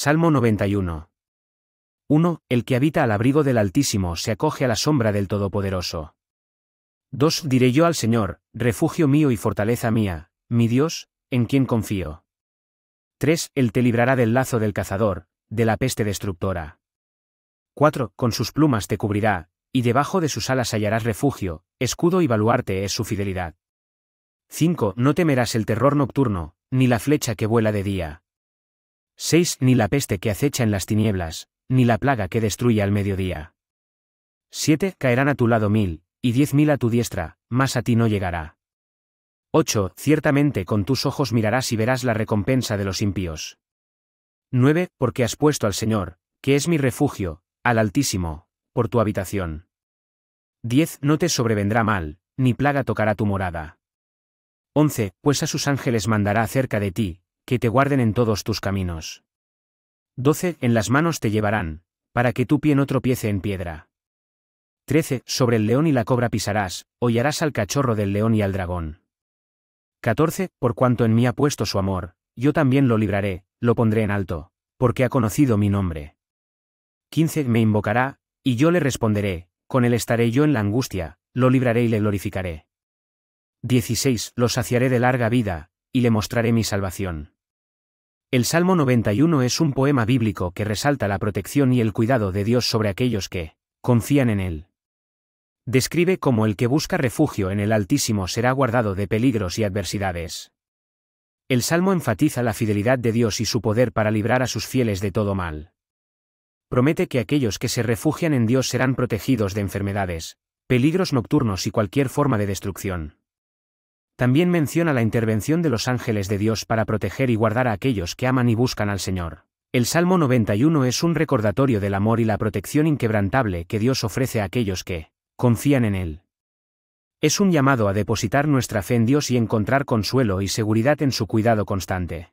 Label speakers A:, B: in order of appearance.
A: Salmo 91. 1. El que habita al abrigo del Altísimo se acoge a la sombra del Todopoderoso. 2. Diré yo al Señor, refugio mío y fortaleza mía, mi Dios, en quien confío. 3. Él te librará del lazo del cazador, de la peste destructora. 4. Con sus plumas te cubrirá, y debajo de sus alas hallarás refugio, escudo y baluarte es su fidelidad. 5. No temerás el terror nocturno, ni la flecha que vuela de día 6. Ni la peste que acecha en las tinieblas, ni la plaga que destruye al mediodía. 7. Caerán a tu lado mil, y diez mil a tu diestra, mas a ti no llegará. 8. Ciertamente con tus ojos mirarás y verás la recompensa de los impíos. 9. Porque has puesto al Señor, que es mi refugio, al Altísimo, por tu habitación. 10. No te sobrevendrá mal, ni plaga tocará tu morada. 11. Pues a sus ángeles mandará cerca de ti, que te guarden en todos tus caminos. 12. En las manos te llevarán, para que tu pie no tropiece en piedra. 13. Sobre el león y la cobra pisarás, hollarás al cachorro del león y al dragón. 14. Por cuanto en mí ha puesto su amor, yo también lo libraré, lo pondré en alto, porque ha conocido mi nombre. 15. Me invocará, y yo le responderé, con él estaré yo en la angustia, lo libraré y le glorificaré. 16. Lo saciaré de larga vida, y le mostraré mi salvación. El Salmo 91 es un poema bíblico que resalta la protección y el cuidado de Dios sobre aquellos que confían en Él. Describe cómo el que busca refugio en el Altísimo será guardado de peligros y adversidades. El Salmo enfatiza la fidelidad de Dios y su poder para librar a sus fieles de todo mal. Promete que aquellos que se refugian en Dios serán protegidos de enfermedades, peligros nocturnos y cualquier forma de destrucción. También menciona la intervención de los ángeles de Dios para proteger y guardar a aquellos que aman y buscan al Señor. El Salmo 91 es un recordatorio del amor y la protección inquebrantable que Dios ofrece a aquellos que confían en Él. Es un llamado a depositar nuestra fe en Dios y encontrar consuelo y seguridad en su cuidado constante.